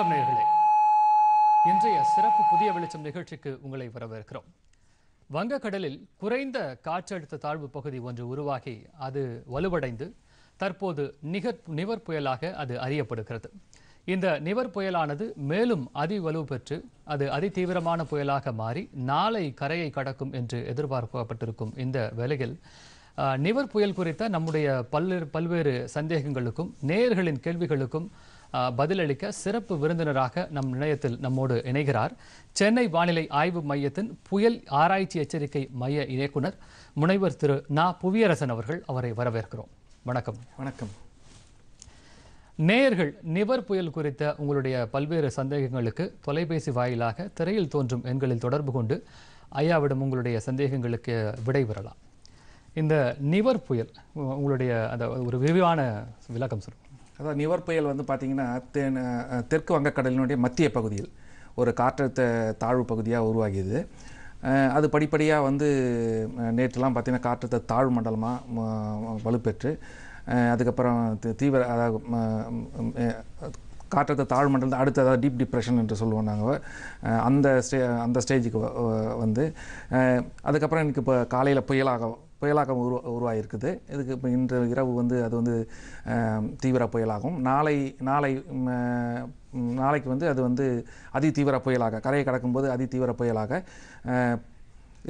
வணக்கம் நேர்களே இன்றைய சிறப்பு புதிய வெளிச்சம் நிகழ்ச்சிக்கு உங்களை வரவேற்கிறோம் வங்கக்கடலில் குறைந்த காற்றழுத்த தாழ்வு பகுதி ஒன்று உருவாகி அது வலுவடைந்து தற்போது நிகர் நிவர் புயலாக அது அறியப்படுகிறது இந்த நிவர் புயலானது மேலும் அதி வலு பெற்று அது அதிதீவிரமான புயலாக மாறி நாளை கரையை கடக்கும் என்று எதிர்பார்க்கப்பட்டிருக்கும் இந்த வேளையில் நிவர் புயல் குறித்த நம்முடைய பல்வேறு பல்வேறு சந்தேகங்களுக்கும் நேயர்களின் கேள்விகளுக்கும் பதிலளிக்க சிறப்பு விருந்தினராக நம் நிலையத்தில் நம்மோடு இணைகிறார் சென்னை வானிலை ஆய்வு மையத்தின் புயல் ஆராய்ச்சி எச்சரிக்கை மைய இயக்குனர் முனைவர் திரு நா புவியரசன் அவர்கள் அவரை வரவேற்கிறோம் வணக்கம் வணக்கம் நேயர்கள் நிவர் புயல் குறித்த உங்களுடைய பல்வேறு சந்தேகங்களுக்கு தொலைபேசி வாயிலாக திரையில் தோன்றும் எண்களில் தொடர்பு கொண்டு ஐயாவிடம் உங்களுடைய சந்தேகங்களுக்கு விடை பெறலாம் இந்த நிவர் புயல் உங்களுடைய அந்த ஒரு விரிவான விளக்கம் சொல்லுங்கள் அதாவது நிவர் புயல் வந்து பார்த்திங்கன்னா தென் தெற்கு வங்கக்கடலினுடைய மத்திய பகுதியில் ஒரு காற்றழுத்த தாழ்வு பகுதியாக உருவாகியது அது படிப்படியாக வந்து நேற்றுலாம் பார்த்திங்கன்னா காற்றழுத்த தாழ்வு மண்டலமாக வலுப்பெற்று அதுக்கப்புறம் தீவிர அதாவது காற்றழுத்த தாழ் மண்டலம் அடுத்து அதாவது டீப் டிப்ரெஷன் என்று சொல்லுவோம் நாங்கள் அந்த ஸ்டே அந்த ஸ்டேஜுக்கு வந்து அதுக்கப்புறம் எனக்கு இப்போ காலையில் புயலாக புயலாக்கம் உரு உருவாகியிருக்குது இதுக்கு இப்போ இன்று இரவு வந்து அது வந்து தீவிர புயலாகும் நாளை நாளை நாளைக்கு வந்து அது வந்து அதி தீவிர புயலாக கரையை கடக்கும்போது அதி தீவிர புயலாக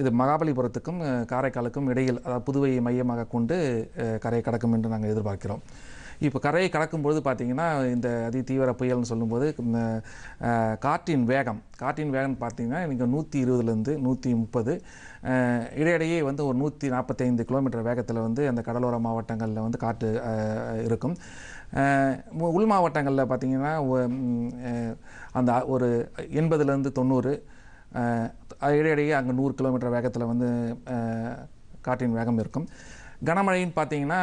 இது மகாபலிபுரத்துக்கும் காரைக்காலுக்கும் இடையில் அதாவது புதுவையை மையமாக கொண்டு கரையை கடக்கும் என்று நாங்கள் எதிர்பார்க்கிறோம் இப்போ கரையை கடக்கும்பொழுது பார்த்திங்கன்னா இந்த அதி தீவிர புயல்னு சொல்லும்போது காற்றின் வேகம் காற்றின் வேகம் பார்த்திங்கன்னா இன்றைக்கி நூற்றி இருபதுலேருந்து நூற்றி முப்பது இடையிடையே வந்து ஒரு நூற்றி நாற்பத்தைந்து கிலோமீட்டர் வேகத்தில் வந்து அந்த கடலோர மாவட்டங்களில் வந்து காற்று இருக்கும் உள் மாவட்டங்களில் பார்த்திங்கன்னா அந்த ஒரு எண்பதுலேருந்து தொண்ணூறு இடையிடையே அங்கே நூறு கிலோமீட்டர் வேகத்தில் வந்து காற்றின் வேகம் இருக்கும் கனமழைன்னு பார்த்தீங்கன்னா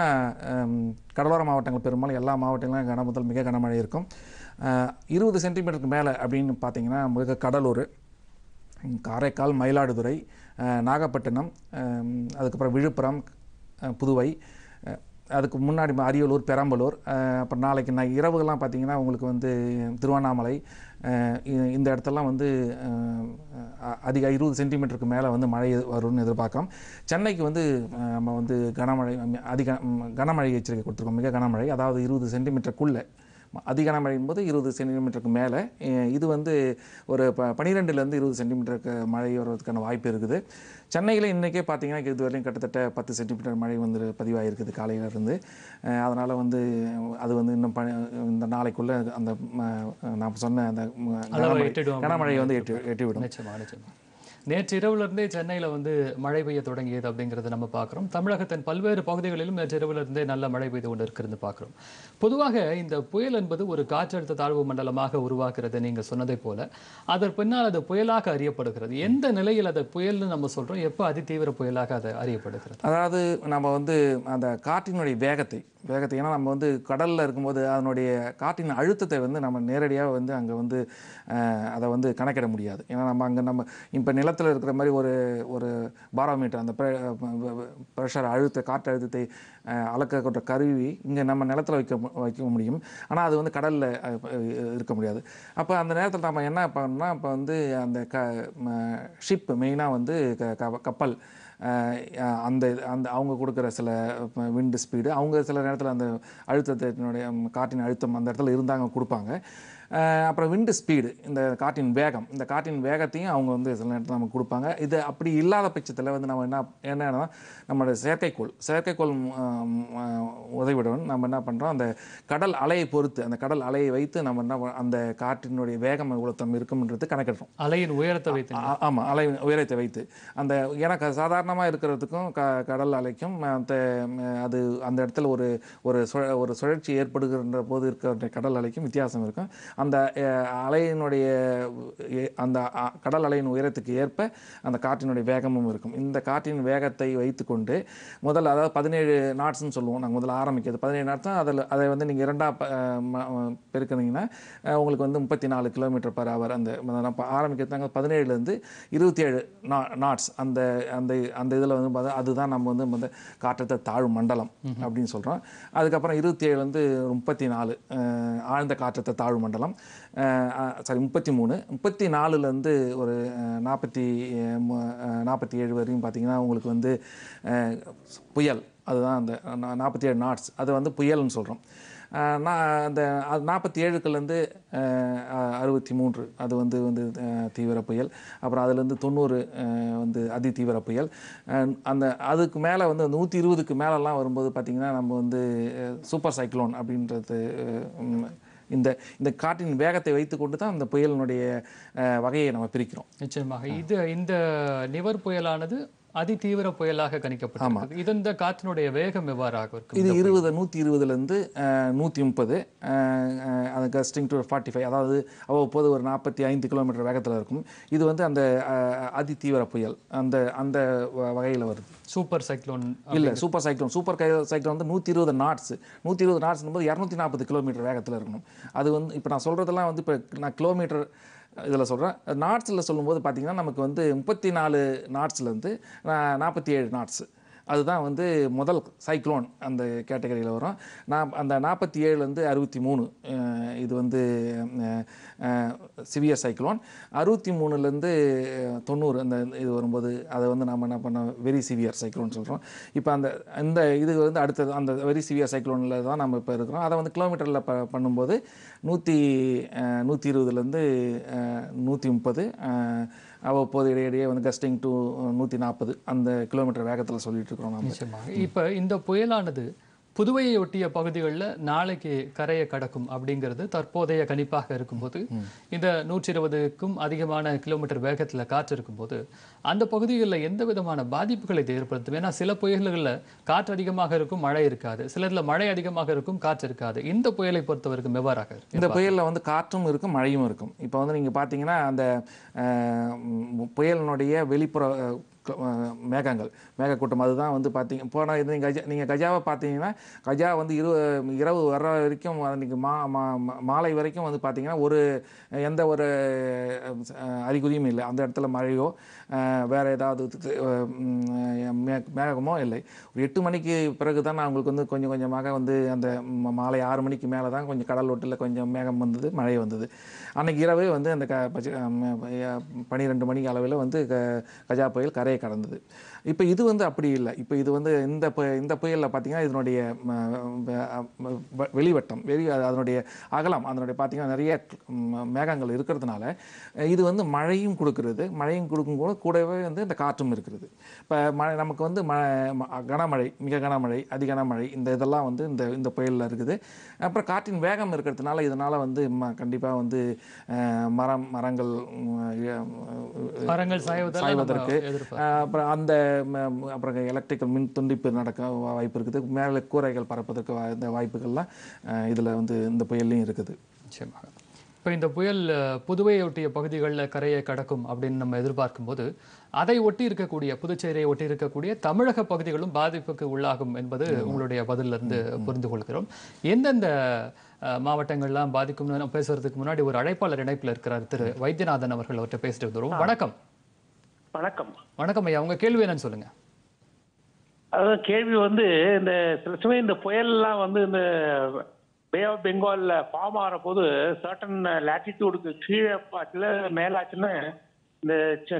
கடலோர மாவட்டங்கள் பெரும்பாலும் எல்லா மாவட்டங்களும் கன முதல் மிக கனமழை இருக்கும் இருபது சென்டிமீட்டருக்கு மேலே அப்படின்னு பார்த்தீங்கன்னா மிக கடலூர் காரைக்கால் மயிலாடுதுறை நாகப்பட்டினம் அதுக்கப்புறம் விழுப்புரம் புதுவை அதுக்கு முன்னாடி அரியலூர் பெரம்பலூர் அப்புறம் நாளைக்கு நான் இரவுகள்லாம் பார்த்திங்கன்னா உங்களுக்கு வந்து திருவண்ணாமலை இந்த இடத்தெல்லாம் வந்து அதிக இருபது சென்டிமீட்டருக்கு மேலே வந்து மழை வரும்னு எதிர்பார்க்கலாம் சென்னைக்கு வந்து நம்ம வந்து கனமழை அதிக கனமழை எச்சரிக்கை கொடுத்துருக்கோம் மிக கனமழை அதாவது இருபது சென்டிமீட்டருக்குள்ளே அதிக மழையும் போது இருபது சென்டிமீட்டருக்கு மேலே இது வந்து ஒரு ப பனிரெண்டுலேருந்து இருபது சென்டிமீட்டருக்கு மழை வருவதற்கான வாய்ப்பு இருக்குது சென்னையில் இன்றைக்கே பார்த்தீங்கன்னா இது வரையும் கிட்டத்தட்ட பத்து சென்டிமீட்டர் மழை வந்து பதிவாகிருக்குது காலையிலேருந்து அதனால் வந்து அது வந்து இன்னும் ப இந்த நாளைக்குள்ளே அந்த நான் சொன்ன அந்த கனமழை வந்து எட்டி எட்டிவிடும் நிச்சயமாக நிச்சயமாக நேற்று இரவுலேருந்தே சென்னையில் வந்து மழை பெய்ய தொடங்கியது அப்படிங்கிறத நம்ம பார்க்குறோம் தமிழகத்தின் பல்வேறு பகுதிகளிலும் நேற்று இரவுலேருந்தே நல்ல மழை பெய்து கொண்டு இருக்கிறது பார்க்குறோம் பொதுவாக இந்த புயல் என்பது ஒரு காற்றழுத்த தாழ்வு மண்டலமாக உருவாக்குறது நீங்கள் சொன்னதை போல அதற்கு பின்னால் அது புயலாக அறியப்படுகிறது எந்த நிலையில் அதை புயல்னு நம்ம சொல்கிறோம் எப்போ அதிதீவிர புயலாக அது அறியப்படுகிறது அதாவது நம்ம வந்து அந்த காற்றினுடைய வேகத்தை வேகத்தை ஏன்னா நம்ம வந்து கடலில் இருக்கும்போது அதனுடைய காற்றின் அழுத்தத்தை வந்து நம்ம நேரடியாக வந்து அங்கே வந்து அதை வந்து கணக்கிட முடியாது ஏன்னா நம்ம அங்கே நம்ம இப்போ நிலத்தை நிலத்தில் இருக்கிற மாதிரி ஒரு ஒரு பாரோமீட்டர் அந்த ப்ரெஷர் அழுத்த காற்று அழுத்தத்தை அளக்கக்கூட கருவி இங்கே நம்ம நிலத்தில் வைக்க வைக்க முடியும் ஆனால் அது வந்து கடலில் இருக்க முடியாது அப்போ அந்த நேரத்தில் நம்ம என்ன பண்ணோம்னா இப்போ வந்து அந்த க ஷிப் மெயினாக வந்து கப்பல் அந்த அந்த அவங்க கொடுக்குற சில விண்டு ஸ்பீடு அவங்க சில நேரத்தில் அந்த அழுத்தத்தினுடைய காற்றின் அழுத்தம் அந்த இடத்துல இருந்தாங்க கொடுப்பாங்க அப்புறம் விண்டு ஸ்பீடு இந்த காற்றின் வேகம் இந்த காற்றின் வேகத்தையும் அவங்க வந்து சில நேரத்தில் நமக்கு கொடுப்பாங்க இது அப்படி இல்லாத பட்சத்தில் வந்து நம்ம என்ன என்னன்னா நம்மளோட செயற்கைக்கோள் செயற்கைக்கோள் உதவியுடன் நம்ம என்ன பண்ணுறோம் அந்த கடல் அலையை பொறுத்து அந்த கடல் அலையை வைத்து நம்ம என்ன அந்த காற்றினுடைய வேகம் உலத்தம் இருக்கும்ன்றது கணக்கெடுப்போம் அலையின் உயரத்தை வைத்து ஆமாம் அலையின் உயரத்தை வைத்து அந்த எனக்கு சாதாரணமாக இருக்கிறதுக்கும் க கடல் அலைக்கும் அந்த அது அந்த இடத்துல ஒரு ஒரு சுழ ஒரு சுழற்சி ஏற்படுகின்ற போது இருக்கிற கடல் அலைக்கும் வித்தியாசம் இருக்கும் அந்த அலையினுடைய அந்த கடல் அலையின் உயரத்துக்கு ஏற்ப அந்த காற்றினுடைய வேகமும் இருக்கும் இந்த காற்றின் வேகத்தை வைத்துக்கொண்டு முதல்ல அதாவது பதினேழு நாட்ஸ்ன்னு சொல்லுவோம் நாங்கள் முதல்ல ஆரம்பிக்கிறது பதினேழு நாட்ஸ் தான் அதில் அதை வந்து நீங்கள் இரண்டாக பெருக்கினீங்கன்னா உங்களுக்கு வந்து முப்பத்தி நாலு கிலோமீட்டர் பர் ஹவர் அந்த ஆரம்பிக்கிறது நாங்கள் பதினேழுலேருந்து இருபத்தி ஏழு நா நாட்ஸ் அந்த அந்த அந்த இதில் வந்து பார்த்தா அதுதான் நம்ம வந்து அந்த காற்றத்தை தாழ்வு மண்டலம் அப்படின்னு சொல்கிறோம் அதுக்கப்புறம் இருபத்தி ஏழுலேருந்து முப்பத்தி நாலு ஆழ்ந்த காற்றத்தை தாழ்வு மண்டலம் காலம் சாரி முப்பத்தி மூணு முப்பத்தி நாலுலேருந்து ஒரு நாற்பத்தி நாற்பத்தி ஏழு வரையும் பார்த்திங்கன்னா உங்களுக்கு வந்து புயல் அதுதான் அந்த நாற்பத்தி ஏழு நாட்ஸ் அது வந்து புயல்னு சொல்கிறோம் நான் அந்த நாற்பத்தி ஏழுக்குலேருந்து அறுபத்தி மூன்று அது வந்து வந்து தீவிர புயல் அப்புறம் அதுலேருந்து தொண்ணூறு வந்து அதி தீவிர புயல் அந்த அதுக்கு மேலே வந்து நூற்றி இருபதுக்கு மேலெலாம் வரும்போது பார்த்திங்கன்னா நம்ம வந்து சூப்பர் சைக்ளோன் அப்படின்றது இந்த இந்த காற்றின் வேகத்தை வைத்துக்கொண்டு தான் அந்த புயலினுடைய வகையை நம்ம பிரிக்கிறோம் நிச்சயமாக இது இந்த நிவர் புயலானது அதிதீவிர புயலாக கணிக்கப்பட்டது இந்த காற்றினுடைய வேகம் எவ்வாறாக இருக்கும் இது இருபது நூற்றி இருபதுலேருந்து நூற்றி முப்பது அது கஸ்டிங் டு ஃபார்ட்டி ஃபைவ் அதாவது அவ்வப்போது ஒரு நாற்பத்தி ஐந்து கிலோமீட்டர் வேகத்தில் இருக்கும் இது வந்து அந்த அதிதீவிர புயல் அந்த அந்த வகையில் வருது சூப்பர் சைக்ளோன் இல்லை சூப்பர் சைக்ளோன் சூப்பர் சைக்ளோன் வந்து நூற்றி இருபது நாட்ஸ் நூற்றி இருபது நாட்ஸ்னும் போது இரநூத்தி நாற்பது கிலோமீட்டர் வேகத்தில் இருக்கணும் அது வந்து இப்போ நான் சொல்கிறதெல்லாம் வந்து இப்போ நான் கிலோமீட்டர் இதில் சொல்கிறேன் நாட்ஸில் சொல்லும்போது பார்த்திங்கன்னா நமக்கு வந்து முப்பத்தி நாலு நாட்ஸில் வந்து நாற்பத்தி ஏழு நாட்ஸு அதுதான் வந்து முதல் சைக்ளோன் அந்த கேட்டகரியில் வரும் நான் அந்த நாற்பத்தி ஏழுலேருந்து அறுபத்தி மூணு இது வந்து சிவியர் சைக்ளோன் அறுபத்தி மூணுலேருந்து தொண்ணூறு அந்த இது வரும்போது அதை வந்து நாம் என்ன பண்ண வெரி சிவியர் சைக்ளோன் சொல்கிறோம் இப்போ அந்த இந்த இது வந்து அடுத்தது அந்த வெரி சிவியர் சைக்ளோனில் தான் நம்ம இப்போ இருக்கிறோம் அதை வந்து கிலோமீட்டரில் ப பண்ணும்போது நூற்றி நூற்றி இருபதுலேருந்து நூற்றி முப்பது அவ்வப்போது இடையிடையே வந்து கஸ்டிங் டூ நூற்றி நாற்பது அந்த கிலோமீட்டர் வேகத்தில் சொல்லிட்டு இருக்கிறோம் நம்ம இப்போ இந்த புயலானது புதுவையை ஒட்டிய பகுதிகளில் நாளைக்கு கரையை கடக்கும் அப்படிங்கிறது தற்போதைய கணிப்பாக இருக்கும்போது இந்த நூற்றி இருபதுக்கும் அதிகமான கிலோமீட்டர் வேகத்தில் காற்று இருக்கும்போது அந்த பகுதிகளில் எந்த விதமான பாதிப்புகளை இது ஏற்படுத்தும் ஏன்னா சில புயல்களில் காற்று அதிகமாக இருக்கும் மழை இருக்காது சிலதில் மழை அதிகமாக இருக்கும் காற்று இருக்காது இந்த புயலை பொறுத்தவரைக்கும் எவ்வாறாக இந்த புயலில் வந்து காற்றும் இருக்கும் மழையும் இருக்கும் இப்போ வந்து நீங்கள் பார்த்தீங்கன்னா அந்த புயலினுடைய வெளிப்புற மேகங்கள் மேகக்கூட்டம் அதுதான் வந்து பார்த்தீங்க போனால் இது கஜா நீங்கள் கஜாவை பார்த்தீங்கன்னா கஜா வந்து இரு இரவு வர வரைக்கும் அன்றைக்கி மா மாலை வரைக்கும் வந்து பார்த்திங்கன்னா ஒரு எந்த ஒரு அறிகுறியும் இல்லை அந்த இடத்துல மழையோ வேறு ஏதாவது மேகமோ இல்லை ஒரு எட்டு மணிக்கு பிறகு தான் நான் உங்களுக்கு வந்து கொஞ்சம் கொஞ்சமாக வந்து அந்த மாலை ஆறு மணிக்கு மேலே தான் கொஞ்சம் கடல் ஓட்டில் கொஞ்சம் மேகம் வந்தது மழை வந்தது அன்றைக்கி இரவு வந்து அந்த க பனிரெண்டு மணி அளவில் வந்து க கஜா புயல் கரையை கடந்தது இப்போ இது வந்து அப்படி இல்லை இப்போ இது வந்து இந்த இந்த புயலில் பார்த்தீங்கன்னா இதனுடைய வெளிவட்டம் வெளி அதனுடைய அகலம் அதனுடைய பார்த்தீங்கன்னா நிறைய மேகங்கள் இருக்கிறதுனால இது வந்து மழையும் கொடுக்கறது மழையும் கொடுக்கும் கூட கூடவே வந்து இந்த காற்றும் இருக்கிறது இப்போ மழை நமக்கு வந்து ம கனமழை மிக கனமழை அதிகனமழை கனமழை இந்த இதெல்லாம் வந்து இந்த இந்த புயலில் இருக்குது அப்புறம் காற்றின் வேகம் இருக்கிறதுனால இதனால் வந்து கண்டிப்பாக வந்து மரம் மரங்கள் மரங்கள் சாய்வதற்கு அப்புறம் அந்த அப்புறம் எலக்ட்ரிக்கல் மின் துண்டிப்பு நடக்க வாய்ப்பு இருக்குது மேலே கூரைகள் பறப்பதற்கு இந்த வாய்ப்புகள்லாம் இதில் வந்து இந்த புயல்லையும் இருக்குது நிச்சயமாக இப்போ இந்த புயல் புதுவையை ஒட்டிய பகுதிகளில் கரையை கடக்கும் அப்படின்னு நம்ம எதிர்பார்க்கும்போது அதை ஒட்டி இருக்கக்கூடிய புதுச்சேரியை ஒட்டி இருக்கக்கூடிய தமிழக பகுதிகளும் பாதிப்புக்கு உள்ளாகும் என்பது உங்களுடைய பதிலிருந்து புரிந்து கொள்கிறோம் எந்தெந்த மாவட்டங்கள்லாம் பாதிக்கும்னு பேசுறதுக்கு முன்னாடி ஒரு அழைப்பாளர் இணைப்பில் இருக்கிறார் திரு வைத்தியநாதன் அவர்கள் அவர்கிட்ட பேசிட்டு வந்துடுவோம் வணக்கம் வணக்கம் வணக்கம் ஐயா உங்க கேள்வி என்னன்னு சொல்லுங்க அதாவது கேள்வி வந்து இந்த சில சமயம் இந்த புயல்லாம் வந்து இந்த பே ஆஃப் பெங்காலில் ஃபார்ம் ஆகிற போது சர்டன் லேட்டிடியூடுக்கு கீழே பாட்டில் மேலாச்சுன்னு இந்த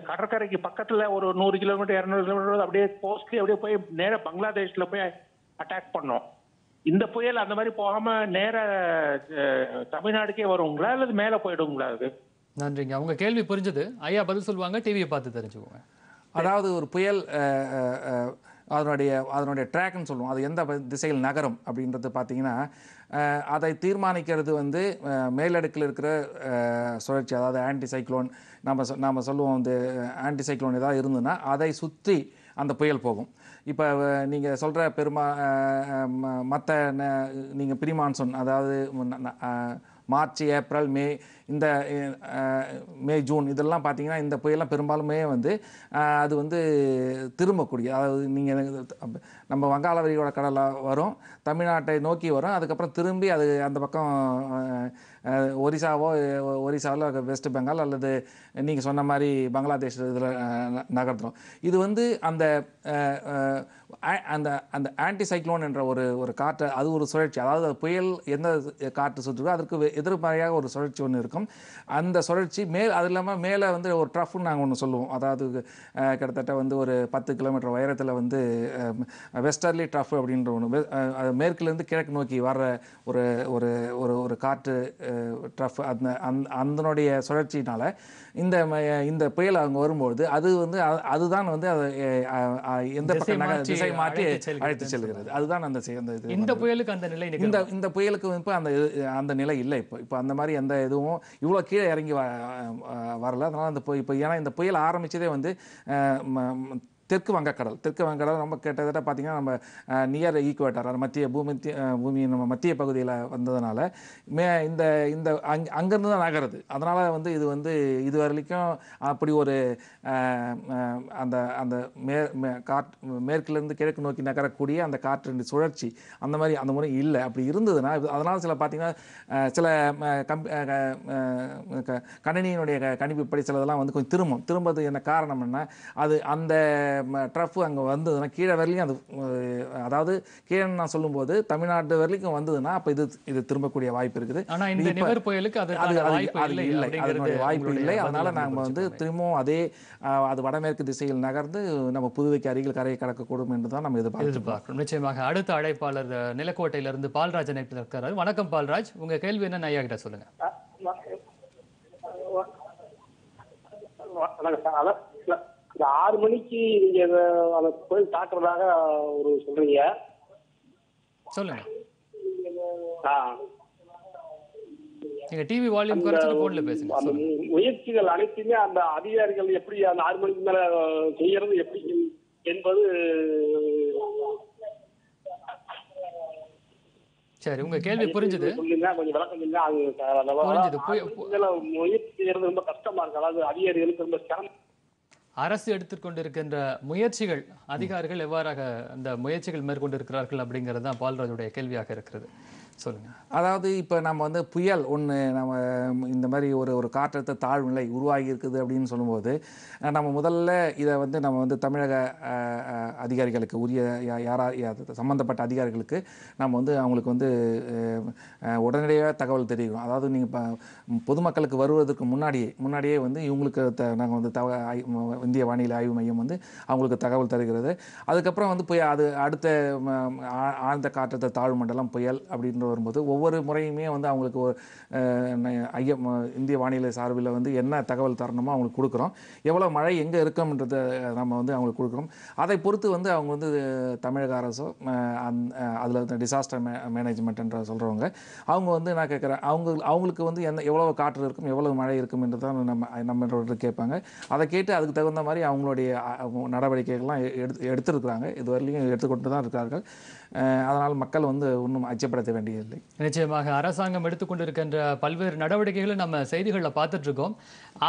கடற்கரைக்கு பக்கத்தில் ஒரு நூறு கிலோமீட்டர் இரநூறு கிலோமீட்டர் அப்படியே போஸ்ட் அப்படியே போய் நேராக பங்களாதேஷில் போய் அட்டாக் பண்ணோம் இந்த புயல் அந்த மாதிரி போகாமல் நேராக தமிழ்நாடுக்கே வருங்களா அல்லது மேலே போயிடுங்களா அது நன்றிங்க அவங்க கேள்வி புரிஞ்சது ஐயா பதில் சொல்லுவாங்க டிவியை பார்த்து தெரிஞ்சுக்கோங்க அதாவது ஒரு புயல் அதனுடைய அதனுடைய ட்ராக்னு சொல்லுவோம் அது எந்த திசையில் நகரும் அப்படின்றது பார்த்தீங்கன்னா அதை தீர்மானிக்கிறது வந்து மேலடுக்கில் இருக்கிற சுழற்சி அதாவது ஆன்டி சைக்ளோன் நம்ம நாம் சொல்லுவோம் வந்து ஆன்டி சைக்ளோன் ஏதாவது இருந்ததுன்னா அதை சுற்றி அந்த புயல் போகும் இப்போ நீங்கள் சொல்கிற பெருமா மற்ற நீங்கள் பிரிமான்சூன் அதாவது மார்ச் ஏப்ரல் மே இந்த மே ஜூன் இதெல்லாம் பார்த்தீங்கன்னா இந்த புயலாம் பெரும்பாலுமே வந்து அது வந்து திரும்பக்கூடிய அதாவது நீங்கள் நம்ம வங்காள விரிகோட கடலில் வரும் தமிழ்நாட்டை நோக்கி வரும் அதுக்கப்புறம் திரும்பி அது அந்த பக்கம் ஒரிசாவோ ஒரிசாவில் வெஸ்ட் பெங்கால் அல்லது நீங்கள் சொன்ன மாதிரி பங்களாதேஷ் இதில் நகர்த்துறோம் இது வந்து அந்த அந்த அந்த ஆன்டி சைக்ளோன் என்ற ஒரு ஒரு காற்று அது ஒரு சுழற்சி அதாவது புயல் எந்த காற்று சுற்றுதோ அதற்கு எதிர்மறையாக ஒரு சுழற்சி ஒன்று இருக்கும் அந்த சுழற்சி மேல் அது இல்லாமல் மேலே வந்து ஒரு ட்ரஃப்னு நாங்கள் ஒன்று சொல்லுவோம் அதாவது கிட்டத்தட்ட வந்து ஒரு பத்து கிலோமீட்டர் உயரத்தில் வந்து வெஸ்டர்லி ட்ரஃப் அப்படின்ற ஒன்று மேற்குலேருந்து கிழக்கு நோக்கி வர்ற ஒரு ஒரு ஒரு ஒரு காற்று ட்ரஃப் அந்த அந் அதனுடைய சுழற்சினால் இந்த இந்த புயல் அங்கே வரும்பொழுது அது வந்து அதுதான் வந்து எந்த பக்கம் திசை மாற்றி அழைத்து செல்கிறது அதுதான் அந்த அந்த இந்த புயலுக்கு அந்த நிலை இந்த இந்த புயலுக்கு இப்போ அந்த அந்த நிலை இல்லை இப்போ இப்போ அந்த மாதிரி எந்த இதுவும் இவ்வளோ கீழே இறங்கி வரல அதனால அந்த இப்போ இப்போ ஏன்னா இந்த புயல் ஆரம்பித்ததே வந்து தெற்கு வங்கக்கடல் தெற்கு வங்கக்கடல் ரொம்ப கிட்டத்தட்ட பார்த்தீங்கன்னா நம்ம நியர் ஈக்குவேட்டர் அது மத்திய பூமி பூமி நம்ம மத்திய பகுதியில் வந்ததுனால மே இந்த இந்த அங் அங்கேருந்து தான் நகருது அதனால் வந்து இது வந்து இது வரைக்கும் அப்படி ஒரு அந்த அந்த மே காட் மேற்கிலேருந்து கிழக்கு நோக்கி நகரக்கூடிய அந்த காற்றின் சுழற்சி அந்த மாதிரி அந்த முறை இல்லை அப்படி இருந்ததுன்னா அதனால் சில பார்த்திங்கன்னா சில கம் கணினியினுடைய கணிப்புப்படி சிலதெல்லாம் வந்து கொஞ்சம் திரும்பும் திரும்பது என்ன காரணம் அது அந்த ட்ரஃப் அங்கே வந்ததுன்னா கீழே வரலையும் அது அதாவது கீழே நான் சொல்லும்போது தமிழ்நாடு வரலைக்கும் வந்ததுன்னா அப்போ இது இது திரும்பக்கூடிய வாய்ப்பு இருக்குது நிவர் புயலுக்கு அது இல்லை அதனுடைய வாய்ப்பு இல்லை அதனால் நாங்கள் வந்து திரும்பவும் அதே அது வடமேற்கு திசையில் நகர்ந்து நம்ம புதுவைக்கு அருகில் கரையை கடக்கக்கூடும் என்று தான் நம்ம எதிர்பார்க்கிறோம் நிச்சயமாக அடுத்த அழைப்பாளர் நிலக்கோட்டையிலிருந்து பால்ராஜ் இணைப்பில் இருக்கிறார் வணக்கம் பால்ராஜ் உங்கள் கேள்வி என்ன ஐயா கிட்ட சொல்லுங்கள் இந்த ஆறு மணிக்கு நீங்க அந்த கோயில் தாக்குறதாக ஒரு சொல்றீங்க சொல்லுங்க டிவி வால்யூம் குறைச்சிட்டு போன்ல பேசுங்க முயற்சிகள் அனைத்துமே அந்த அதிகாரிகள் எப்படி அந்த ஆறு மணிக்கு மேல செய்யறது எப்படி என்பது சரி உங்க கேள்வி புரிஞ்சது புரிஞ்சது முயற்சி செய்யறது ரொம்ப கஷ்டமா இருக்கு அதாவது அதிகாரிகளுக்கு ரொம்ப சிரமம் அரசு எடுத்துக்கொண்டிருக்கின்ற முயற்சிகள் அதிகாரிகள் எவ்வாறாக அந்த முயற்சிகள் மேற்கொண்டிருக்கிறார்கள் அப்படிங்கிறது தான் பால்ராஜுடைய கேள்வியாக இருக்கிறது சொல்லுங்கள் அதாவது இப்போ நம்ம வந்து புயல் ஒன்று நம்ம இந்த மாதிரி ஒரு ஒரு காற்றழுத்த தாழ்வு நிலை உருவாகி இருக்குது அப்படின்னு சொல்லும்போது நம்ம முதல்ல இதை வந்து நம்ம வந்து தமிழக அதிகாரிகளுக்கு உரிய யாரா சம்மந்தப்பட்ட அதிகாரிகளுக்கு நம்ம வந்து அவங்களுக்கு வந்து உடனடியாக தகவல் தெரிவிக்கணும் அதாவது நீங்கள் இப்போ பொதுமக்களுக்கு வருவதற்கு முன்னாடியே முன்னாடியே வந்து இவங்களுக்கு த நாங்கள் வந்து தக இந்திய வானிலை ஆய்வு மையம் வந்து அவங்களுக்கு தகவல் தருகிறது அதுக்கப்புறம் வந்து புயல் அது அடுத்த ஆழ்ந்த காற்றழுத்த தாழ்வு மண்டலம் புயல் அப்படின்ற கொண்டு வரும்போது ஒவ்வொரு முறையுமே வந்து அவங்களுக்கு ஒரு ஐயம் இந்திய வானிலை சார்பில் வந்து என்ன தகவல் தரணுமோ அவங்களுக்கு கொடுக்குறோம் எவ்வளோ மழை எங்கே இருக்கும்ன்றதை நம்ம வந்து அவங்களுக்கு கொடுக்குறோம் அதை பொறுத்து வந்து அவங்க வந்து தமிழக அரசோ அந் அதில் வந்து டிசாஸ்டர் மே மேனேஜ்மெண்ட்ன்ற சொல்கிறவங்க அவங்க வந்து நான் கேட்குறேன் அவங்க அவங்களுக்கு வந்து என்ன எவ்வளோ காற்று இருக்கும் எவ்வளோ மழை இருக்கும்ன்றது தான் நம்ம நம்மளோட கேட்பாங்க அதை கேட்டு அதுக்கு தகுந்த மாதிரி அவங்களுடைய நடவடிக்கைகள்லாம் எடுத்து எடுத்துருக்குறாங்க இது வரலையும் எடுத்துக்கொண்டு தான் இருக்கிறார்கள் அதனால் மக்கள் வந்து இன்னும் அச்சப்படுத்த வேண்டிய தேவையில்லை நிச்சயமாக அரசாங்கம் எடுத்துக்கொண்டிருக்கின்ற பல்வேறு நடவடிக்கைகளை நம்ம செய்திகளில் பார்த்துட்டு இருக்கோம்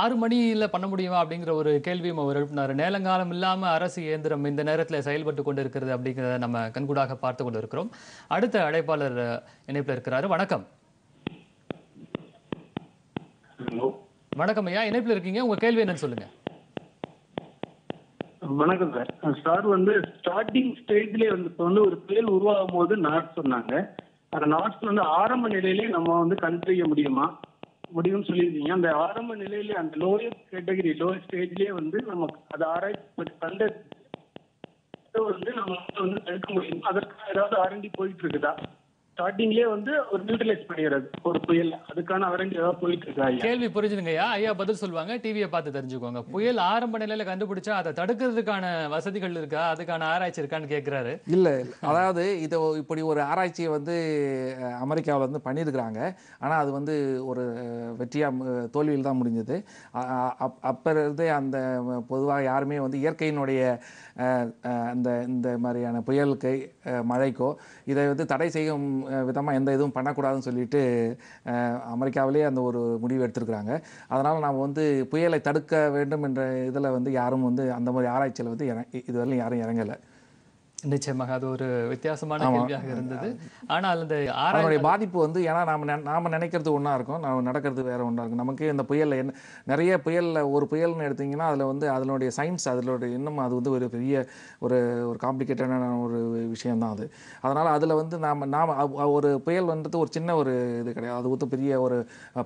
ஆறு மணியில் பண்ண முடியுமா அப்படிங்கிற ஒரு கேள்வியும் அவர் எழுப்பினார் நேலங்காலம் இல்லாமல் அரசு இயந்திரம் இந்த நேரத்தில் செயல்பட்டு கொண்டு இருக்கிறது அப்படிங்கிறத நம்ம கண்கூடாக பார்த்து கொண்டு இருக்கிறோம் அடுத்த அழைப்பாளர் இணைப்பில் இருக்கிறார் வணக்கம் வணக்கம் ஐயா இணைப்பில் இருக்கீங்க உங்க கேள்வி என்னன்னு சொல்லுங்க வணக்கம் சார் சார் வந்து ஸ்டார்டிங் ஸ்டேஜ்லேயே வந்து இப்போ வந்து ஒரு புயல் உருவாகும் போது நான் சொன்னாங்க அந்த நாட்கள் வந்து ஆரம்ப நிலையிலே நம்ம வந்து கண்டறிய முடியுமா முடியும்னு சொல்லியிருக்கீங்க அந்த ஆரம்ப நிலையிலே அந்த லோயஸ்ட் கேட்டகரி லோயஸ்ட் ஸ்டேஜ்லயே வந்து நம்ம அதை ஆராய்ச்சி கண்டு வந்து நம்ம வந்து தடுக்க முடியும் அதற்காக ஏதாவது ஆரண்டி போயிட்டு இருக்குதா ஸ்டார்டிங்லயே வந்து ஒரு நியூட்ரலைஸ் பண்ணிடுறது ஒரு புயல் அதுக்கான வரண்டி ஏதாவது போயிட்டு இருக்கா கேள்வி புரிஞ்சுதுங்கய்யா ஐயா ஐயா பதில் சொல்லுவாங்க டிவியை பார்த்து தெரிஞ்சுக்கோங்க புயல் ஆரம்ப நிலையில கண்டுபிடிச்சா அதை தடுக்கிறதுக்கான வசதிகள் இருக்கா அதுக்கான ஆராய்ச்சி இருக்கான்னு கேட்கிறாரு இல்ல அதாவது இதை இப்படி ஒரு ஆராய்ச்சியை வந்து அமெரிக்காவில் வந்து பண்ணியிருக்கிறாங்க ஆனால் அது வந்து ஒரு வெற்றியாக தோல்வியில் தான் முடிஞ்சது அப்போ இருந்து அந்த பொதுவாக யாருமே வந்து இயற்கையினுடைய அந்த இந்த மாதிரியான புயலுக்கு மழைக்கோ இதை வந்து தடை செய்யும் விதமாக எந்த இதுவும் பண்ணக்கூடாதுன்னு சொல்லிட்டு அமெரிக்காவிலே அந்த ஒரு முடிவு எடுத்திருக்கிறாங்க அதனால் நாம் வந்து புயலை தடுக்க வேண்டும் என்ற இதில் வந்து யாரும் வந்து அந்த மாதிரி ஆராய்ச்சியில் வந்து இது இதுவரையிலும் யாரும் இறங்கலை நிச்சயமாக அது ஒரு வித்தியாசமான கேள்வியாக இருந்தது ஆனால் அந்த ஆறாடைய பாதிப்பு வந்து ஏன்னா நாம் நாம் நினைக்கிறது ஒன்றா இருக்கும் நம்ம நடக்கிறது வேறு ஒன்றா இருக்கும் நமக்கு இந்த புயலில் என்ன நிறைய புயலில் ஒரு புயல்னு எடுத்திங்கன்னா அதில் வந்து அதனுடைய சயின்ஸ் அதனுடைய இன்னும் அது வந்து ஒரு பெரிய ஒரு ஒரு காம்ப்ளிகேட்டடான ஒரு விஷயந்தான் அது அதனால் அதில் வந்து நாம் நாம் ஒரு புயல் வந்துட்டு ஒரு சின்ன ஒரு இது கிடையாது அது வந்து பெரிய ஒரு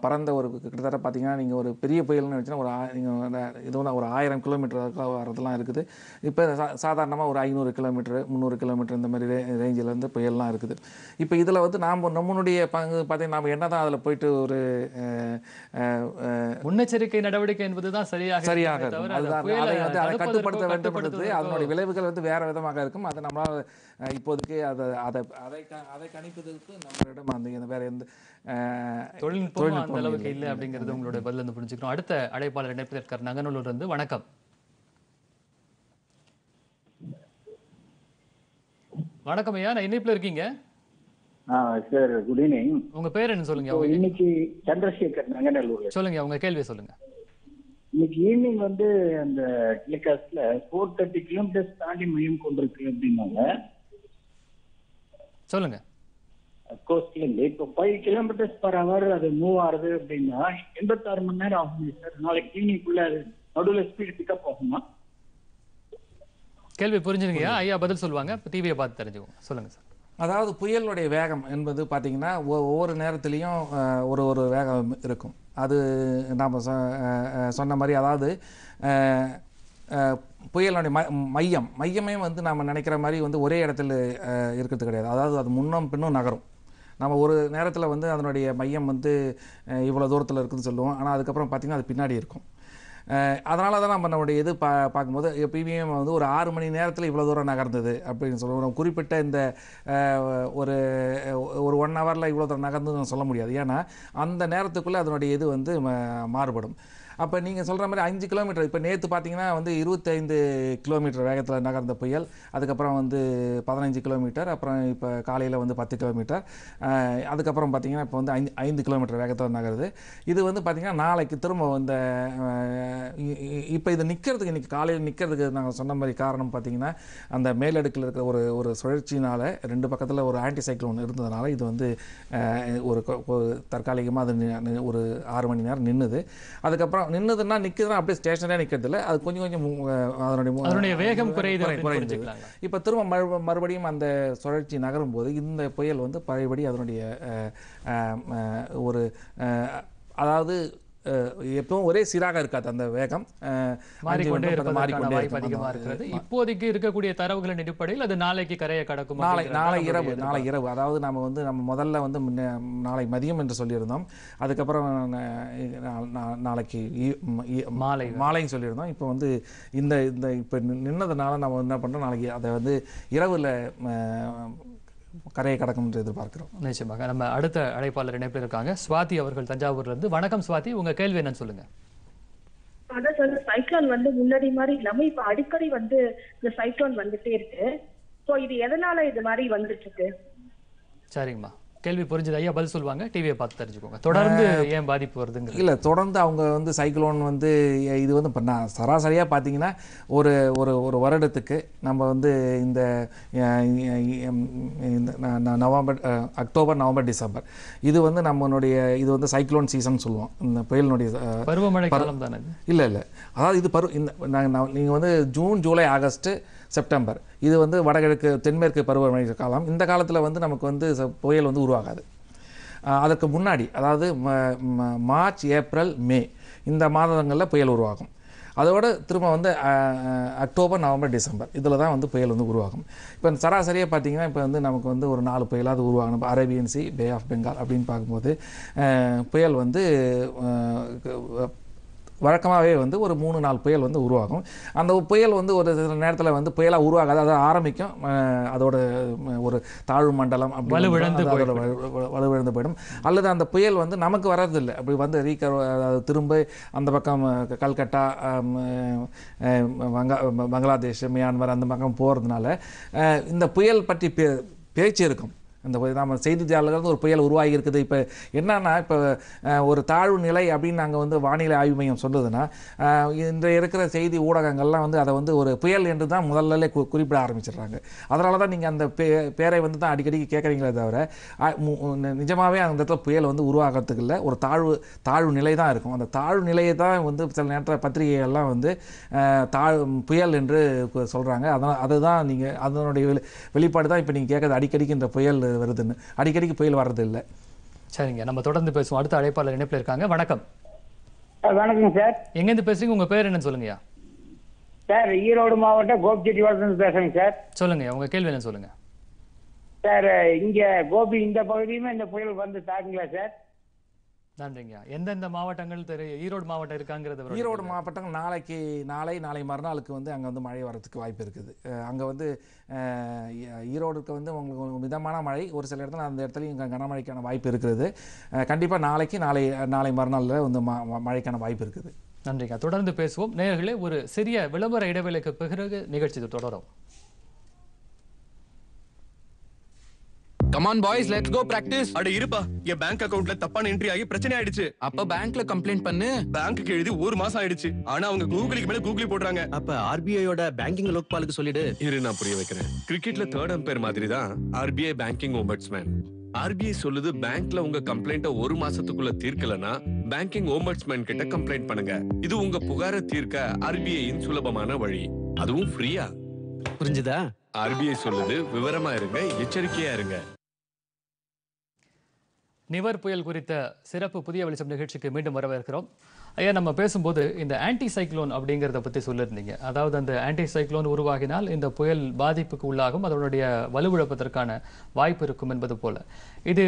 பரந்த ஒரு கிட்டத்தட்ட பார்த்தீங்கன்னா நீங்கள் ஒரு பெரிய புயல்னு வச்சுன்னா ஒரு நீங்கள் இது ஒரு ஆயிரம் கிலோமீட்டர் வரதுலாம் இருக்குது இப்போ சாதாரணமாக ஒரு ஐநூறு கிலோமீட்டர் முந்நூறு கிலோமீட்டர் இந்த மாதிரி ரே ரேஞ்சில் வந்து புயல்லாம் இருக்குது இப்போ இதில் வந்து நாம் நம்மளுடைய பங்கு பார்த்தீங்கன்னா நாம் என்ன தான் அதில் போயிட்டு ஒரு முன்னெச்சரிக்கை நடவடிக்கை என்பது தான் சரியாக சரியாக அதுதான் அதை வந்து அதை கட்டுப்படுத்த வேண்டும் அதனுடைய விளைவுகள் வந்து வேறு விதமாக இருக்கும் அதை நம்மளால் இப்போதைக்கு அதை அதை அதை அதை கணிப்பதற்கு நம்மளிடம் அந்த வேறு எந்த தொழில்நுட்பம் அந்த அளவுக்கு இல்லை அப்படிங்கிறது உங்களுடைய பதில் வந்து புரிஞ்சுக்கணும் அடுத்த அழைப்பாளர் இணைப்பதற்கு நங்கநல்லூர் வந்து வணக்கம் வணக்கம் ஐயா நான் இணைப்புல இருக்கீங்க சார் குட் ஈவினிங் உங்க பேர் என்ன சொல்லுங்க இன்னைக்கு சந்திரசேகர் நங்கநல்லூர் சொல்லுங்க உங்க கேள்வி சொல்லுங்க இன்னைக்கு ஈவினிங் வந்து அந்த டெலிகாஸ்ட்ல ஃபோர் தேர்ட்டி கிலோமீட்டர்ஸ் தாண்டி மையம் கொண்டிருக்கு அப்படின்னாங்க சொல்லுங்க கோஸ்ட்லேருந்து இப்போ ஃபைவ் கிலோமீட்டர்ஸ் பர் ஹவர் அது மூவ் ஆகுது அப்படின்னா எண்பத்தாறு மணி நேரம் ஆகும் சார் நாளைக்கு ஈவினிங் ஈவினிங்குள்ள நடுவில் ஸ்பீடு பிக்கப் ஆகுமா கேள்வி புரிஞ்சுருங்கய்யா ஐயா பதில் சொல்லுவாங்க இப்போ டிவியை பார்த்து தெரிஞ்சுக்கோங்க சொல்லுங்கள் சார் அதாவது புயலுடைய வேகம் என்பது பார்த்திங்கன்னா ஒவ்வொரு நேரத்துலேயும் ஒரு ஒரு வேகம் இருக்கும் அது நாம் சொன்ன மாதிரி அதாவது புயலுடைய மையம் மையமே வந்து நாம் நினைக்கிற மாதிரி வந்து ஒரே இடத்துல இருக்கிறது கிடையாது அதாவது அது முன்னும் பின்னும் நகரும் நம்ம ஒரு நேரத்தில் வந்து அதனுடைய மையம் வந்து இவ்வளோ தூரத்தில் இருக்குதுன்னு சொல்லுவோம் ஆனால் அதுக்கப்புறம் பார்த்திங்கன்னா அது பின்னாடி இருக்கும் அதனால தான் நம்ம நம்முடைய இது பா பார்க்கும்போது பிவிஎம் வந்து ஒரு ஆறு மணி நேரத்தில் இவ்வளோ தூரம் நகர்ந்தது அப்படின்னு சொல்லுவோம் குறிப்பிட்ட இந்த ஒரு ஒரு ஒன் ஹவரில் இவ்வளோ தூரம் நகர்ந்து சொல்ல முடியாது ஏன்னா அந்த நேரத்துக்குள்ளே அதனுடைய இது வந்து மாறுபடும் அப்போ நீங்கள் சொல்கிற மாதிரி அஞ்சு கிலோமீட்டர் இப்போ நேற்று பார்த்தீங்கன்னா வந்து இருபத்தைந்து கிலோமீட்டர் வேகத்தில் நகர்ந்த புயல் அதுக்கப்புறம் வந்து பதினஞ்சு கிலோமீட்டர் அப்புறம் இப்போ காலையில் வந்து பத்து கிலோமீட்டர் அதுக்கப்புறம் பார்த்தீங்கன்னா இப்போ வந்து ஐந்து ஐந்து கிலோமீட்டர் வேகத்தில் நகருது இது வந்து பார்த்திங்கன்னா நாளைக்கு திரும்ப இந்த இப்போ இது நிற்கிறதுக்கு இன்றைக்கி காலையில் நிற்கிறதுக்கு நாங்கள் சொன்ன மாதிரி காரணம் பார்த்திங்கன்னா அந்த மேலடுக்கில் இருக்கிற ஒரு ஒரு சுழற்சினால் ரெண்டு பக்கத்தில் ஒரு ஆன்டி சைக்ளோன் இருந்ததுனால இது வந்து ஒரு தற்காலிகமாக அது ஒரு ஆறு மணி நேரம் நின்றுது அதுக்கப்புறம் நின்றுதுன்னா நிற்குதுன்னா அப்படியே ஸ்டேஷனே நிற்கிறதில்ல அது கொஞ்சம் கொஞ்சம் அதனுடைய அதனுடைய வேகம் குறையுது குறையுது இப்போ திரும்ப மறு மறுபடியும் அந்த சுழற்சி நகரும் போது இந்த புயல் வந்து பழையபடி அதனுடைய ஒரு அதாவது எப்பவும் ஒரே சீராக இருக்காது அந்த வேகம் அதிகமாக இருக்கிறது இப்போதைக்கு இருக்கக்கூடிய தரவுகளின் அடிப்படையில் அது நாளைக்கு கரையை கடக்கும் நாளை நாளை இரவு நாளை இரவு அதாவது நம்ம வந்து நம்ம முதல்ல வந்து நாளை மதியம் என்று சொல்லியிருந்தோம் அதுக்கப்புறம் நாளைக்கு மாலை மாலைன்னு சொல்லியிருந்தோம் இப்போ வந்து இந்த இந்த இப்போ நின்னதுனால நம்ம என்ன பண்ணுறோம் நாளைக்கு அதை வந்து இரவில் கரையை கடக்கும் என்று எதிர்பார்க்கிறோம் நிச்சயமாக நம்ம அடுத்த அழைப்பாளர் இணைப்பில் இருக்காங்க சுவாதி அவர்கள் தஞ்சாவூர்ல இருந்து வணக்கம் சுவாதி உங்க கேள்வி என்னன்னு சொல்லுங்க அதான் சார் சைக்ளோன் வந்து முன்னாடி மாதிரி இல்லாம இப்ப அடிக்கடி வந்து இந்த சைக்ளோன் வந்துட்டே இருக்கு ஸோ இது எதனால இது மாதிரி வந்துட்டு இருக்கு சரிங்கம்மா கேள்வி புரிஞ்சது ஐயா பதில் சொல்லுவாங்க டிவியை பார்த்து தெரிஞ்சுக்கோங்க தொடர்ந்து ஏன் பாதிப்பு வருதுங்க இல்லை தொடர்ந்து அவங்க வந்து சைக்ளோன் வந்து இது வந்து இப்போ நான் சராசரியாக பார்த்தீங்கன்னா ஒரு ஒரு ஒரு வருடத்துக்கு நம்ம வந்து இந்த நவம்பர் அக்டோபர் நவம்பர் டிசம்பர் இது வந்து நம்மளுடைய இது வந்து சைக்ளோன் சீசன் சொல்லுவோம் இந்த புயலினுடைய பருவமழை காலம் தானே இல்லை இல்லை அதாவது இது பருவ இந்த நாங்கள் நீங்கள் வந்து ஜூன் ஜூலை ஆகஸ்ட்டு செப்டம்பர் இது வந்து வடகிழக்கு தென்மேற்கு பருவமழை காலம் இந்த காலத்தில் வந்து நமக்கு வந்து புயல் வந்து உருவாகாது அதற்கு முன்னாடி அதாவது மார்ச் ஏப்ரல் மே இந்த மாதங்களில் புயல் உருவாகும் அதோடு திரும்ப வந்து அக்டோபர் நவம்பர் டிசம்பர் இதில் தான் வந்து புயல் வந்து உருவாகும் இப்போ சராசரியாக பார்த்திங்கன்னா இப்போ வந்து நமக்கு வந்து ஒரு நாலு புயலாவது உருவாகணும் இப்போ Arabian sea bay of Bengal அப்படின்னு பார்க்கும்போது புயல் வந்து வழக்கமாகவே வந்து ஒரு மூணு நாலு புயல் வந்து உருவாகும் அந்த புயல் வந்து ஒரு சில நேரத்தில் வந்து புயலாக உருவாகாது அதை ஆரம்பிக்கும் அதோட ஒரு தாழ்வு மண்டலம் வலுவிழந்து வலுவிழந்து போயிடும் அல்லது அந்த புயல் வந்து நமக்கு வர்றதில்லை அப்படி வந்து ரீகர் திரும்ப அந்த பக்கம் கல்கட்டா வங்கா பங்களாதேஷ் மியான்மர் அந்த பக்கம் போகிறதுனால இந்த புயல் பற்றி பே பேச்சு இருக்கும் அந்த நம்ம செய்தித்தாளர்கள் ஒரு புயல் உருவாகி இருக்குது இப்போ என்னன்னா இப்போ ஒரு தாழ்வு நிலை அப்படின்னு நாங்கள் வந்து வானிலை ஆய்வு மையம் சொல்லுதுன்னா இன்றைய இருக்கிற செய்தி ஊடகங்கள்லாம் வந்து அதை வந்து ஒரு புயல் என்று தான் கு குறிப்பிட ஆரம்பிச்சிடுறாங்க அதனால தான் நீங்கள் அந்த பே பேரை வந்து தான் அடிக்கடி கேட்குறீங்களே தவிர நிஜமாகவே அந்த இடத்துல புயல் வந்து உருவாகிறதுக்கு இல்லை ஒரு தாழ்வு தாழ்வு நிலை தான் இருக்கும் அந்த தாழ்வு நிலையை தான் வந்து சில நேரத்தில் பத்திரிகைகள்லாம் வந்து தாழ் புயல் என்று சொல்கிறாங்க அதனால் அதுதான் நீங்கள் அதனுடைய வெளிப்பாடு தான் இப்போ நீங்கள் கேட்குறது அடிக்கடிக்கு இந்த புயல் வருதுன்னு அடிக்கடிக்கு புயல் வர்றதில்லை சரிங்க நம்ம தொடர்ந்து பேசுவோம் அடுத்த அழைப்பாளர் இணைப்பில் இருக்காங்க வணக்கம் வணக்கம் சார் எங்க இருந்து பேசுறீங்க உங்க பேர் என்னன்னு சொல்லுங்கயா சார் ஈரோடு மாவட்டம் கோபிச்செட்டிவாளத்துலேருந்து பேசுறேங்க சார் சொல்லுங்க உங்க கேள்வி என்ன சொல்லுங்க சார் இங்க கோபி இந்த பகுதியுமே இந்த புயல் வந்து தாக்குங்களா சார் நன்றிங்கய்யா எந்தெந்த மாவட்டங்கள் தெரியும் ஈரோடு மாவட்டம் இருக்காங்கிறது ஈரோடு மாவட்டம் நாளைக்கு நாளை நாளை மறுநாளுக்கு வந்து அங்கே வந்து மழை வரதுக்கு வாய்ப்பு இருக்குது அங்கே வந்து ஈரோடுக்கு வந்து உங்களுக்கு மிதமான மழை ஒரு சில இடத்துல அந்த இடத்துலையும் இங்கே கனமழைக்கான வாய்ப்பு இருக்கிறது கண்டிப்பாக நாளைக்கு நாளை நாளை மறுநாளில் வந்து மழைக்கான வாய்ப்பு இருக்குது நன்றிங்க தொடர்ந்து பேசுவோம் நேர்களே ஒரு சிறிய விளம்பர இடைவேளைக்கு பிறகு நிகழ்ச்சி தொடரும் come on boys let's go practice அட இருப்பா என் பேங்க் அக்கவுண்ட்ல தப்பான என்ட்ரி ஆகி பிரச்சனை ஆயிடுச்சு அப்ப பேங்க்ல கம்ப்ளைண்ட் பண்ணு பேங்க்குக்கு எழுதி ஒரு மாசம் ஆயிடுச்சு ஆனா அவங்க கூகுளுக்கு மேல கூகுளி போடுறாங்க அப்ப ஆர்பிஐயோட பேங்கிங் லோக்பாலுக்கு சொல்லிடு இரு நான் புரிய வைக்கிறேன் கிரிக்கெட்ல தேர்ட் அம்பையர் மாதிரி தான் ஆர்பிஐ பேங்கிங் ஓம்பட்ஸ்மேன் ஆர்பிஐ சொல்லுது பேங்க்ல உங்க கம்ப்ளைண்ட்ட ஒரு மாசத்துக்குள்ள தீர்க்கலனா பேங்கிங் ஓம்பட்ஸ்மேன் கிட்ட கம்ப்ளைண்ட் பண்ணுங்க இது உங்க புகார தீர்க்க ஆர்பிஐயின் சுலபமான வழி அதுவும் ஃப்ரீயா புரிஞ்சுதா ஆர்பிஐ சொல்லுது விவரமா இருங்க எச்சரிக்கையா இருங்க நிவர் புயல் குறித்த சிறப்பு புதிய வெளிச்சம் நிகழ்ச்சிக்கு மீண்டும் வரவேற்கிறோம் ஐயா நம்ம பேசும்போது இந்த ஆன்டி சைக்ளோன் அப்படிங்கிறத பற்றி சொல்லியிருந்தீங்க அதாவது அந்த ஆன்டி சைக்ளோன் உருவாகினால் இந்த புயல் பாதிப்புக்கு உள்ளாகும் அதனுடைய வலுவிழப்பதற்கான வாய்ப்பு இருக்கும் என்பது போல இது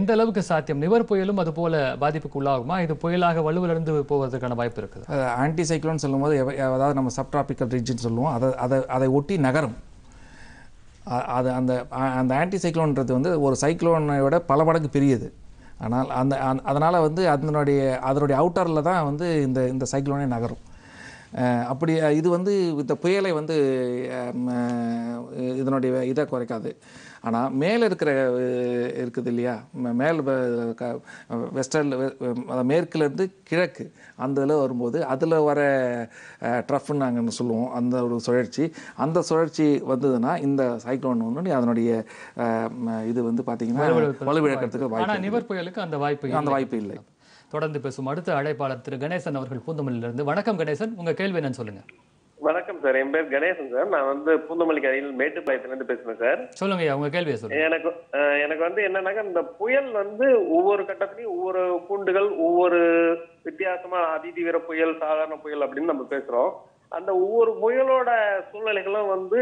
எந்த அளவுக்கு சாத்தியம் நிவர் புயலும் அது போல பாதிப்புக்கு உள்ளாகுமா இது புயலாக வலுவிலிருந்து போவதற்கான வாய்ப்பு இருக்குது ஆன்டி சைக்ளோன் சொல்லும்போது அதாவது நம்ம சப்டாபிக்கல் ரீஜன் சொல்லுவோம் அதை அதை அதை ஒட்டி நகரும் அது அந்த அந்த ஆன்டி சைக்ளோன்றது வந்து ஒரு சைக்ளோனை விட பல மடங்கு பெரியது ஆனால் அந்த அதனால் வந்து அதனுடைய அதனுடைய அவுட்டரில் தான் வந்து இந்த இந்த சைக்ளோனே நகரும் அப்படி இது வந்து இந்த புயலை வந்து இதனுடைய இதை குறைக்காது ஆனால் மேலே இருக்கிற இருக்குது இல்லையா மேல் வெஸ்டர்ல மேற்குலேருந்து கிழக்கு அந்த இதில் வரும்போது அதில் வர ட்ரஃப்னு நாங்கள் சொல்லுவோம் அந்த ஒரு சுழற்சி அந்த சுழற்சி வந்ததுன்னா இந்த சைக்ளோன் ஒன்று அதனுடைய இது வந்து பார்த்தீங்கன்னா வலுவிழக்கிறதுக்கு வாய்ப்பு நிவர் புயலுக்கு அந்த வாய்ப்பு அந்த வாய்ப்பு இல்லை தொடர்ந்து பேசும் அடுத்த அழைப்பாளர் திரு கணேசன் அவர்கள் பூந்தமல்லியிலிருந்து வணக்கம் கணேசன் உங்கள் கேள்வி என்னன்னு சொல்லுங்கள் வணக்கம் சார் என் பேர் கணேசன் சார் நான் வந்து பூந்தமல்லி கரையில் மேட்டுப்பாளையத்துலேருந்து பேசுகிறேன் சார் சொல்லுங்க உங்க கேள்வி எனக்கு எனக்கு வந்து என்னன்னாக்கா இந்த புயல் வந்து ஒவ்வொரு கட்டத்திலையும் ஒவ்வொரு கூண்டுகள் ஒவ்வொரு வித்தியாசமா அதிதீவிர புயல் சாதாரண புயல் அப்படின்னு நம்ம பேசுறோம் அந்த ஒவ்வொரு புயலோட சூழ்நிலைகளும் வந்து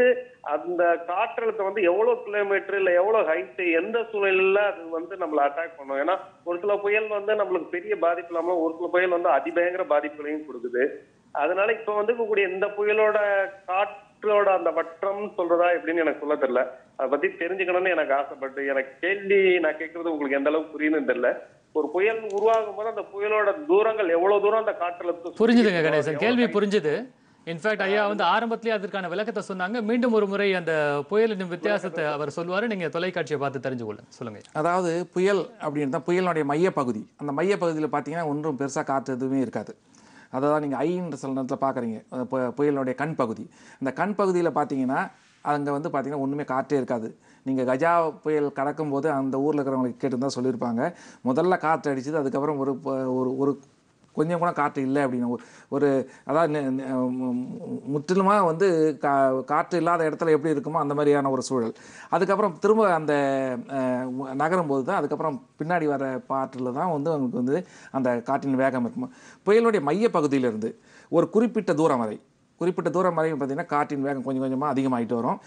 அந்த காற்றழுத்தம் வந்து எவ்வளவு கிலோமீட்டர் இல்ல எவ்வளவு ஹைட்டு எந்த சூழ்நிலையில அது வந்து நம்மளை அட்டாக் பண்ணும் ஏன்னா ஒரு சில புயல் வந்து நம்மளுக்கு பெரிய பாதிப்பு இல்லாம ஒரு சில புயல் வந்து அதிபயங்கர பாதிப்புகளையும் கொடுக்குது அதனால இப்ப வந்து இருக்கக்கூடிய இந்த புயலோட காற்றோட அந்த வட்டம் சொல்றதா எப்படின்னு எனக்கு சொல்ல தெரியல அதை பத்தி தெரிஞ்சுக்கணும்னு எனக்கு ஆசைப்பட்டு எனக்கு கேள்வி நான் கேட்கறது உங்களுக்கு எந்த அளவுக்கு புரியுதுன்னு தெரியல ஒரு புயல் உருவாகும் போது அந்த புயலோட தூரங்கள் எவ்வளவு தூரம் அந்த காற்றழுத்தம் புரிஞ்சுதுங்க கணேசன் கேள்வி புரிஞ்சுது இன்ஃபேக்ட் ஐயா வந்து ஆரம்பத்திலே அதற்கான விளக்கத்தை சொன்னாங்க மீண்டும் ஒரு முறை அந்த புயலின் வித்தியாசத்தை அவர் சொல்லுவார் நீங்கள் தொலைக்காட்சியை பார்த்து தெரிஞ்சுக்கொள்ள சொல்லுங்க அதாவது புயல் அப்படின்னு புயலினுடைய மையப்பகுதி அந்த மையப்பகுதியில் பார்த்தீங்கன்னா ஒன்றும் பெருசாக காற்று எதுவுமே இருக்காது அதை தான் நீங்கள் ஐன்ற சில நேரத்தில் பார்க்குறீங்க புயலினுடைய கண் பகுதி அந்த கண் பகுதியில் பார்த்தீங்கன்னா அங்கே வந்து பார்த்திங்கன்னா ஒன்றுமே காற்றே இருக்காது நீங்கள் கஜா புயல் கடக்கும்போது அந்த ஊரில் இருக்கிறவங்களுக்கு கேட்டு தான் சொல்லியிருப்பாங்க முதல்ல காற்று அடிச்சது அதுக்கப்புறம் ஒரு ஒரு கொஞ்சம் கூட காற்று இல்லை அப்படின்னு ஒரு அதாவது முற்றிலுமாக வந்து கா காற்று இல்லாத இடத்துல எப்படி இருக்குமோ அந்த மாதிரியான ஒரு சூழல் அதுக்கப்புறம் திரும்ப அந்த நகரும் போது தான் அதுக்கப்புறம் பின்னாடி வர பாட்டில் தான் வந்து அவங்களுக்கு வந்து அந்த காற்றின் வேகம் இருக்கும் புயலுடைய மையப்பகுதியிலிருந்து ஒரு குறிப்பிட்ட தூரம் வரை குறிப்பிட்ட தூரம் வரைக்கும் பார்த்திங்கன்னா காற்றின் வேகம் கொஞ்சம் கொஞ்சமாக அதிகமாகிட்டு வரும்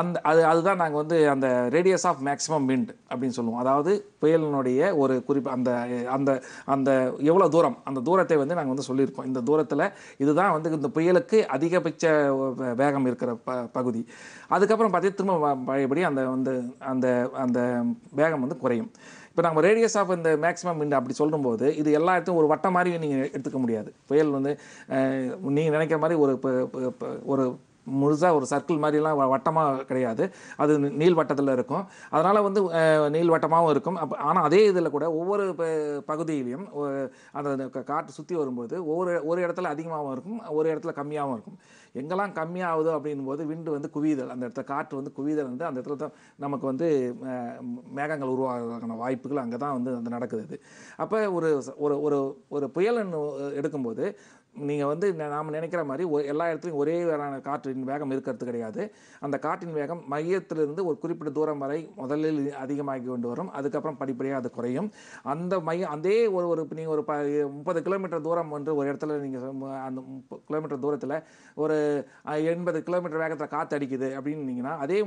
அந்த அது அதுதான் நாங்கள் வந்து அந்த ரேடியஸ் ஆஃப் மேக்ஸிமம் விண்ட் அப்படின்னு சொல்லுவோம் அதாவது புயலினுடைய ஒரு குறிப்பு அந்த அந்த அந்த எவ்வளோ தூரம் அந்த தூரத்தை வந்து நாங்கள் வந்து சொல்லியிருக்கோம் இந்த தூரத்தில் இதுதான் வந்து இந்த புயலுக்கு அதிகபட்ச வேகம் இருக்கிற ப பகுதி அதுக்கப்புறம் பார்த்தீங்கன்னா திரும்ப பழையபடி அந்த வந்து அந்த அந்த வேகம் வந்து குறையும் இப்போ நம்ம ரேடியஸ் ஆஃப் இந்த மேக்ஸிமம் இந்த அப்படி சொல்லும்போது இது எல்லா இடத்தையும் ஒரு வட்டம் மாதிரி நீங்கள் எடுத்துக்க முடியாது புயல் வந்து நீங்கள் நினைக்கிற மாதிரி ஒரு ஒரு முழுசாக ஒரு சர்க்கிள் மாதிரிலாம் வட்டமாக கிடையாது அது நீள் வட்டத்தில் இருக்கும் அதனால் வந்து நீள் வட்டமாகவும் இருக்கும் அப்போ ஆனால் அதே இதில் கூட ஒவ்வொரு பகுதியிலையும் அந்த காற்று சுற்றி வரும்போது ஒவ்வொரு ஒரு இடத்துல அதிகமாகவும் இருக்கும் ஒரு இடத்துல கம்மியாகவும் இருக்கும் எங்கெல்லாம் கம்மியாகுது அப்படின் போது விண்டு வந்து குவிதல் அந்த இடத்துல காற்று வந்து குவிதல் வந்து அந்த இடத்துல தான் நமக்கு வந்து மேகங்கள் உருவாகிறதுக்கான வாய்ப்புகள் அங்கே தான் வந்து அந்த நடக்குது அப்போ ஒரு ஒரு ஒரு புயல் எடுக்கும்போது நீங்கள் வந்து நாம் நினைக்கிற மாதிரி எல்லா இடத்துலையும் ஒரே வேறான காற்றின் வேகம் இருக்கிறது கிடையாது அந்த காற்றின் வேகம் மையத்திலிருந்து ஒரு குறிப்பிட்ட தூரம் வரை முதலில் அதிகமாகி கொண்டு வரும் அதுக்கப்புறம் படிப்படியாக அது குறையும் அந்த மையம் அதே ஒரு ஒரு நீங்கள் ஒரு ப முப்பது கிலோமீட்டர் தூரம் வந்து ஒரு இடத்துல நீங்கள் அந்த கிலோமீட்டர் தூரத்தில் ஒரு எண்பது கிலோமீட்டர் வேகத்தில் காற்று அடிக்குது அப்படின்னீங்கன்னா அதே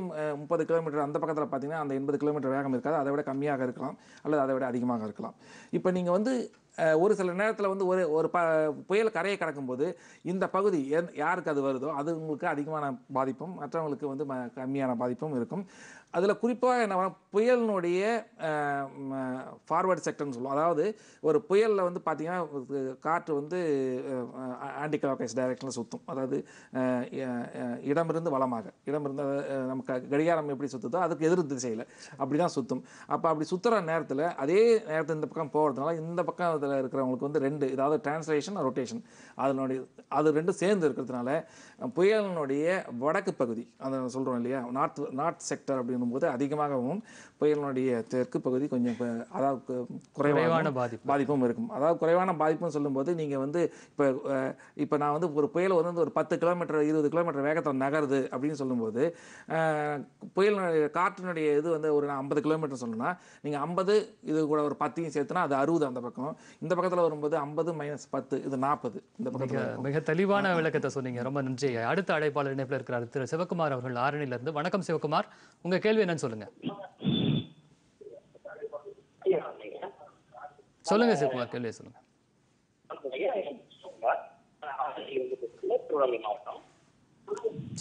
முப்பது கிலோமீட்டர் அந்த பக்கத்தில் பார்த்தீங்கன்னா அந்த எண்பது கிலோமீட்டர் வேகம் இருக்காது அதை விட கம்மியாக இருக்கலாம் அல்லது அதை விட அதிகமாக இருக்கலாம் இப்போ நீங்கள் வந்து ஒரு சில நேரத்தில் வந்து ஒரு ஒரு ப புயல் கரையை கடக்கும்போது இந்த பகுதி யாருக்கு அது வருதோ அது உங்களுக்கு அதிகமான பாதிப்பும் மற்றவங்களுக்கு வந்து ம கம்மியான பாதிப்பும் இருக்கும் அதில் குறிப்பாக என்ன புயலினுடைய ஃபார்வர்டு செக்டர்னு சொல்லுவோம் அதாவது ஒரு புயலில் வந்து பார்த்திங்கன்னா காற்று வந்து ஆன்டி கிளாக்வைஸ் டைரக்ஷனில் சுற்றும் அதாவது இடமிருந்து வளமாக இடமிருந்து நமக்கு கடிகாரம் எப்படி சுற்றுதோ அதுக்கு எதிர் திசையில் அப்படி தான் சுற்றும் அப்போ அப்படி சுற்றுற நேரத்தில் அதே நேரத்தில் இந்த பக்கம் போகிறதுனால இந்த பக்கம் இதில் இருக்கிறவங்களுக்கு வந்து ரெண்டு இதாவது டிரான்ஸ்லேஷன் ரொட்டேஷன் அதனுடைய அது ரெண்டும் சேர்ந்து இருக்கிறதுனால புயலினுடைய வடக்கு பகுதி அதை சொல்கிறோம் இல்லையா நார்த் நார்த் செக்டர் அப்படின்னு அப்படின்னும் போது அதிகமாகவும் புயலினுடைய தெற்கு பகுதி கொஞ்சம் அதாவது குறைவான பாதிப்பு பாதிப்பும் இருக்கும் அதாவது குறைவான பாதிப்பும் சொல்லும்போது நீங்கள் வந்து இப்போ இப்போ நான் வந்து ஒரு புயல் வந்து ஒரு பத்து கிலோமீட்டர் இருபது கிலோமீட்டர் வேகத்தில் நகருது அப்படின்னு சொல்லும்போது புயலினுடைய காற்றினுடைய இது வந்து ஒரு ஐம்பது கிலோமீட்டர் சொல்லணும்னா நீங்கள் ஐம்பது இது கூட ஒரு பத்தையும் சேர்த்துனா அது அறுபது அந்த பக்கம் இந்த பக்கத்தில் வரும்போது ஐம்பது மைனஸ் பத்து இது நாற்பது இந்த பக்கத்தில் மிக தெளிவான விளக்கத்தை சொன்னீங்க ரொம்ப நன்றி அடுத்த அழைப்பாளர் இணைப்பில் இருக்கிறார் திரு சிவகுமார் அவர்கள் ஆரணியிலிருந்து வணக்கம் சிவகுமார் உங்கள் கேள்வி என்னன்னு சொல்லுங்கள் சொல்லுங்க சிவகுமார் கேள்வி சொல்லுங்க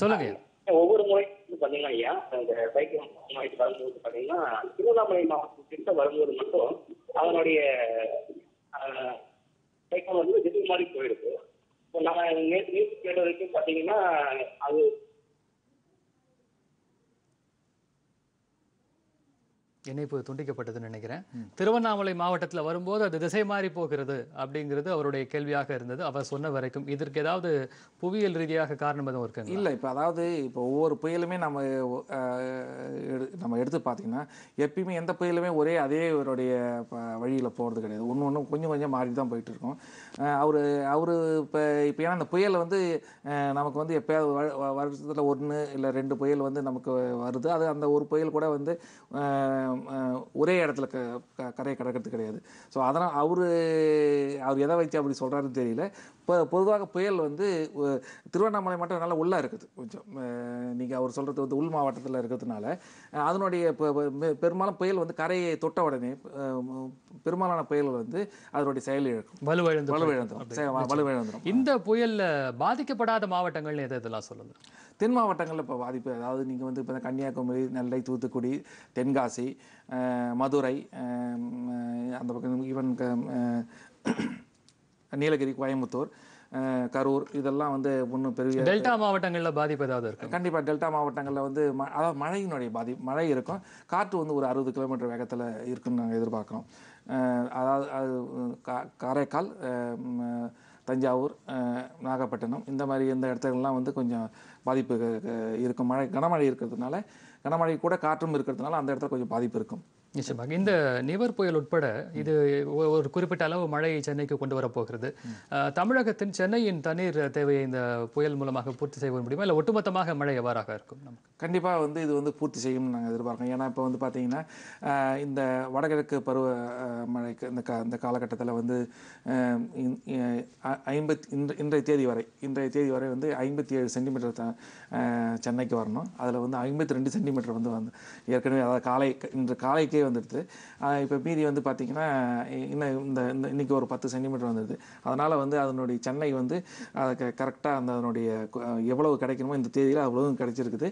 சொல்லுங்க ஒவ்வொரு முறையும் வந்து பாத்தீங்கன்னா ஐயா அந்த பைக் வரும்போது பாத்தீங்கன்னா திருவண்ணாமலை மாவட்டத்திட்ட வரும்போது மட்டும் அதனுடைய சைக்கிள் வந்து திடீர் மாதிரி போயிடுது இப்போ நம்ம நேற்று நியூஸ் கேட்ட வரைக்கும் பாத்தீங்கன்னா அது இணைப்பு துண்டிக்கப்பட்டதுன்னு நினைக்கிறேன் திருவண்ணாமலை மாவட்டத்தில் வரும்போது அது திசை மாறி போகிறது அப்படிங்கிறது அவருடைய கேள்வியாக இருந்தது அவர் சொன்ன வரைக்கும் இதற்கு ஏதாவது புவியியல் ரீதியாக காரணம் எதுவும் இருக்குங்க இல்லை இப்போ அதாவது இப்போ ஒவ்வொரு புயலுமே நம்ம நம்ம எடுத்து பார்த்தீங்கன்னா எப்பயுமே எந்த புயலுமே ஒரே அதே இவருடைய வழியில் போகிறது கிடையாது ஒன்று ஒன்று கொஞ்சம் கொஞ்சம் மாறி தான் போயிட்டு இருக்கோம் அவர் அவர் இப்போ இப்போ ஏன்னா அந்த புயல் வந்து நமக்கு வந்து எப்போயாவது வருஷத்தில் ஒன்று இல்லை ரெண்டு புயல் வந்து நமக்கு வருது அது அந்த ஒரு புயல் கூட வந்து ஒரே இடத்துல க கரையை கடக்கிறது கிடையாது ஸோ அதனால் அவர் அவர் எதை வைத்து அப்படி சொல்கிறாருன்னு தெரியல இப்போ பொதுவாக புயல் வந்து திருவண்ணாமலை மட்டும் நல்லா உள்ளே இருக்குது கொஞ்சம் நீங்கள் அவர் சொல்கிறது வந்து உள் மாவட்டத்தில் இருக்கிறதுனால அதனுடைய பெரும்பாலும் புயல் வந்து கரையை தொட்ட உடனே பெரும்பாலான புயல்கள் வந்து அதனுடைய செயல் இழக்கும் வலுவிழந்து வலுவிழந்துடும் வலுவிழந்துடும் இந்த புயலில் பாதிக்கப்படாத மாவட்டங்கள்னு எது இதெல்லாம் சொல்லுங்க தென் மாவட்டங்களில் இப்போ பாதிப்பு அதாவது நீங்கள் வந்து இப்போ கன்னியாகுமரி நெல்லை தூத்துக்குடி தென்காசி மதுரை அந்த பக்கம் ஈவன் நீலகிரி கோயம்புத்தூர் கரூர் இதெல்லாம் வந்து ஒன்றும் பெரிய டெல்டா மாவட்டங்களில் பாதிப்பு ஏதாவது இருக்கும் கண்டிப்பாக டெல்டா மாவட்டங்களில் வந்து ம அதாவது மழையினுடைய பாதி மழை இருக்கும் காற்று வந்து ஒரு அறுபது கிலோமீட்டர் வேகத்தில் இருக்குன்னு நாங்கள் எதிர்பார்க்குறோம் அதாவது அது கா காரைக்கால் தஞ்சாவூர் நாகப்பட்டினம் இந்த மாதிரி இந்த இடத்துலலாம் வந்து கொஞ்சம் பாதிப்பு இருக்கும் மழை கனமழை இருக்கிறதுனால கனமழை கூட காற்றும் இருக்கிறதுனால அந்த இடத்துல கொஞ்சம் பாதிப்பு இருக்கும் நிச்சயமாக இந்த நிவர் புயல் உட்பட இது ஒரு குறிப்பிட்ட அளவு மழை சென்னைக்கு கொண்டு வரப்போகிறது தமிழகத்தின் சென்னையின் தண்ணீர் தேவையை இந்த புயல் மூலமாக பூர்த்தி செய்ய முடியுமா இல்லை ஒட்டுமொத்தமாக மழை எவ்வாறாக இருக்கும் நமக்கு கண்டிப்பாக வந்து இது வந்து பூர்த்தி செய்யும் நாங்கள் எதிர்பார்க்கோம் ஏன்னா இப்போ வந்து பார்த்தீங்கன்னா இந்த வடகிழக்கு பருவ மழைக்கு இந்த கா இந்த காலகட்டத்தில் வந்து ஐம்பத்தி இன்றைய தேதி வரை இன்றைய தேதி வரை வந்து ஐம்பத்தி ஏழு சென்டிமீட்டர் சென்னைக்கு வரணும் அதில் வந்து ஐம்பத்தி ரெண்டு சென்டிமீட்டர் வந்து வந்து ஏற்கனவே அதாவது காலை இன்று காலைக்கே வந்துடுது இப்போ மீதி வந்து பார்த்திங்கன்னா இன்னும் இந்த இந்த இன்றைக்கி ஒரு பத்து சென்டிமீட்டர் வந்துடுது அதனால் வந்து அதனுடைய சென்னை வந்து அதுக்கு கரெக்டாக அந்த அதனுடைய எவ்வளவு கிடைக்கணுமோ இந்த தேதியில் அவ்வளோவும் கிடைச்சிருக்குது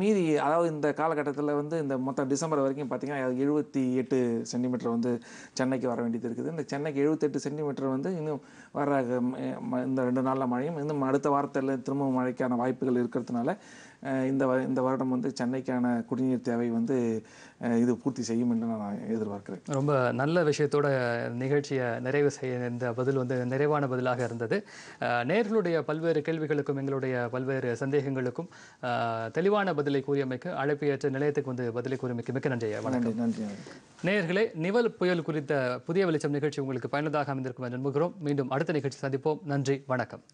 மீதி அதாவது இந்த காலகட்டத்தில் வந்து இந்த மொத்தம் டிசம்பர் வரைக்கும் பார்த்திங்கன்னா எழுபத்தி எட்டு சென்டிமீட்டர் வந்து சென்னைக்கு வர வேண்டியது இருக்குது இந்த சென்னைக்கு எழுபத்தெட்டு சென்டிமீட்டர் வந்து இன்னும் வர இந்த ரெண்டு நாளில் மழையும் இன்னும் அடுத்த வாரத்தில் திரும்ப மழைக்கான வாய்ப்புகள் இருக்கிறதுனால இந்த இந்த வருடம் வந்து சென்னைக்கான குடிநீர் தேவை வந்து இது பூர்த்தி செய்யும் என்று நான் எதிர்பார்க்கிறேன் ரொம்ப நல்ல விஷயத்தோட நிகழ்ச்சியை நிறைவு செய்ய இந்த பதில் வந்து நிறைவான பதிலாக இருந்தது நேர்களுடைய பல்வேறு கேள்விகளுக்கும் எங்களுடைய பல்வேறு சந்தேகங்களுக்கும் தெளிவான பதிலை கூறியமைக்கு ஏற்ற நிலையத்துக்கு வந்து பதிலை கூறியமைக்கு மிக்க நன்றி வணக்கம் நன்றி நேர்களே நிவல் புயல் குறித்த புதிய வெளிச்சம் நிகழ்ச்சி உங்களுக்கு பயனுள்ளதாக அமைந்திருக்கும் என்று நம்புகிறோம் மீண்டும் அடுத்த நிகழ்ச்சி சந்திப்போம் நன்றி வணக்கம்